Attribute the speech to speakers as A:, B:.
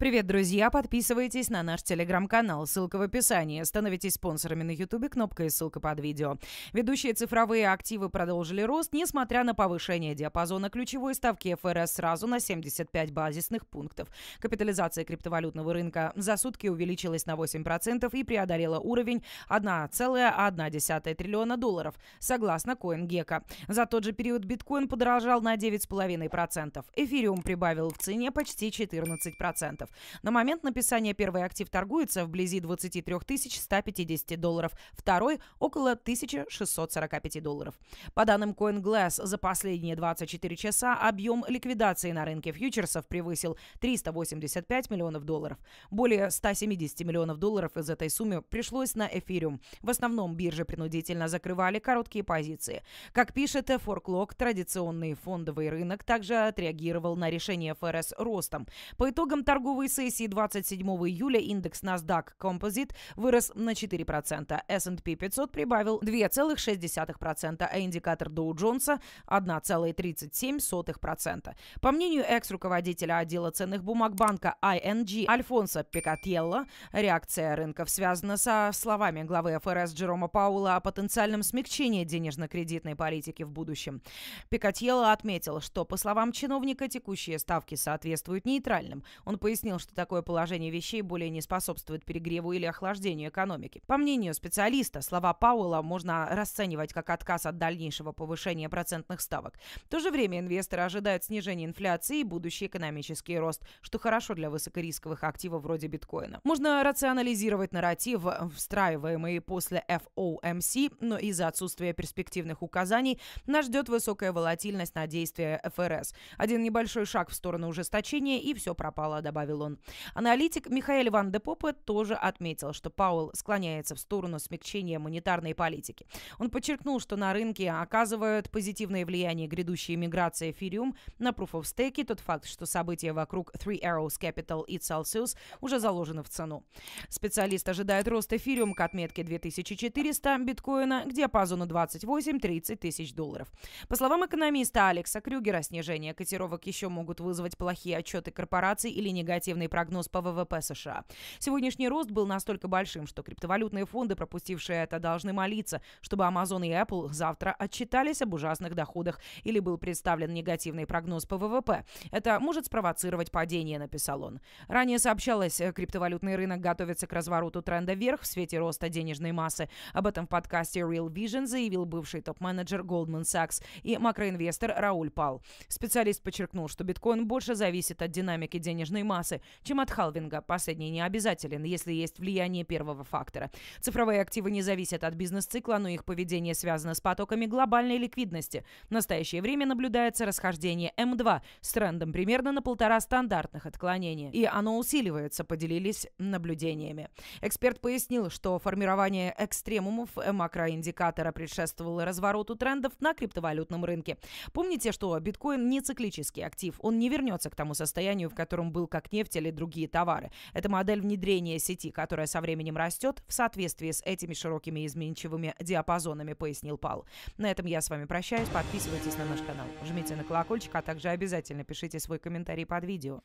A: Привет, друзья! Подписывайтесь на наш телеграм-канал, ссылка в описании. Становитесь спонсорами на ютубе, кнопка и ссылка под видео. Ведущие цифровые активы продолжили рост, несмотря на повышение диапазона ключевой ставки ФРС сразу на 75 базисных пунктов. Капитализация криптовалютного рынка за сутки увеличилась на 8% и преодолела уровень 1,1 триллиона долларов, согласно CoinGecko. За тот же период биткоин подорожал на 9,5%. Эфириум прибавил в цене почти 14% долларов. На момент написания первый актив торгуется вблизи 23 150 долларов, второй – около 1645 долларов. По данным CoinGlass, за последние 24 часа объем ликвидации на рынке фьючерсов превысил 385 миллионов долларов. Более 170 миллионов долларов из этой суммы пришлось на эфириум. В основном биржи принудительно закрывали короткие позиции. Как пишет Форклок, традиционный фондовый рынок также отреагировал на решение ФРС ростом. По итогам торгов торговой сессии 27 июля индекс NASDAQ Composite вырос на 4%, S&P 500 прибавил 2,6%, а индикатор Dow Jones 1,37%. По мнению экс-руководителя отдела ценных бумаг банка ING Альфонса Пикатьелло, реакция рынков связана со словами главы ФРС Джерома Паула о потенциальном смягчении денежно-кредитной политики в будущем. Пикатьелло отметил, что, по словам чиновника, текущие ставки соответствуют нейтральным. Он пояснил, объяснил, что такое положение вещей более не способствует перегреву или охлаждению экономики. По мнению специалиста, слова Пауэлла можно расценивать как отказ от дальнейшего повышения процентных ставок. В то же время инвесторы ожидают снижения инфляции и будущий экономический рост, что хорошо для высокорисковых активов вроде биткоина. Можно рационализировать нарратив, встраиваемый после FOMC, эм но из-за отсутствия перспективных указаний нас ждет высокая волатильность на действия ФРС. Один небольшой шаг в сторону ужесточения и все пропало, добавил добавил он. Аналитик Михаил Ван де Попе тоже отметил, что Пауэлл склоняется в сторону смягчения монетарной политики. Он подчеркнул, что на рынке оказывают позитивное влияние грядущей миграции эфириум на Proof of Stake и тот факт, что события вокруг Three Arrows Capital и Celsius уже заложены в цену. Специалист ожидает рост эфириум к отметке 2400 биткоина к диапазону 28-30 тысяч долларов. По словам экономиста Алекса Крюгера, снижение котировок еще могут вызвать плохие отчеты корпораций или негатив негативный прогноз по ВВП США. Сегодняшний рост был настолько большим, что криптовалютные фонды, пропустившие это, должны молиться, чтобы Amazon и Apple завтра отчитались об ужасных доходах или был представлен негативный прогноз по ВВП. Это может спровоцировать падение, написал он. Ранее сообщалось, э, криптовалютный рынок готовится к развороту тренда вверх в свете роста денежной массы. Об этом в подкасте Real Vision заявил бывший топ-менеджер Goldman Sachs и макроинвестор Рауль Пал. Специалист подчеркнул, что биткоин больше зависит от динамики денежной массы, чем от халвинга. Последний не обязателен, если есть влияние первого фактора. Цифровые активы не зависят от бизнес-цикла, но их поведение связано с потоками глобальной ликвидности. В настоящее время наблюдается расхождение М2 с трендом примерно на полтора стандартных отклонения. И оно усиливается, поделились наблюдениями. Эксперт пояснил, что формирование экстремумов макроиндикатора предшествовало развороту трендов на криптовалютном рынке. Помните, что биткоин не циклический актив, он не вернется к тому состоянию, в котором был как не нефть или другие товары. Это модель внедрения сети, которая со временем растет в соответствии с этими широкими изменчивыми диапазонами, пояснил Пал. На этом я с вами прощаюсь. Подписывайтесь на наш канал, жмите на колокольчик, а также обязательно пишите свой комментарий под видео.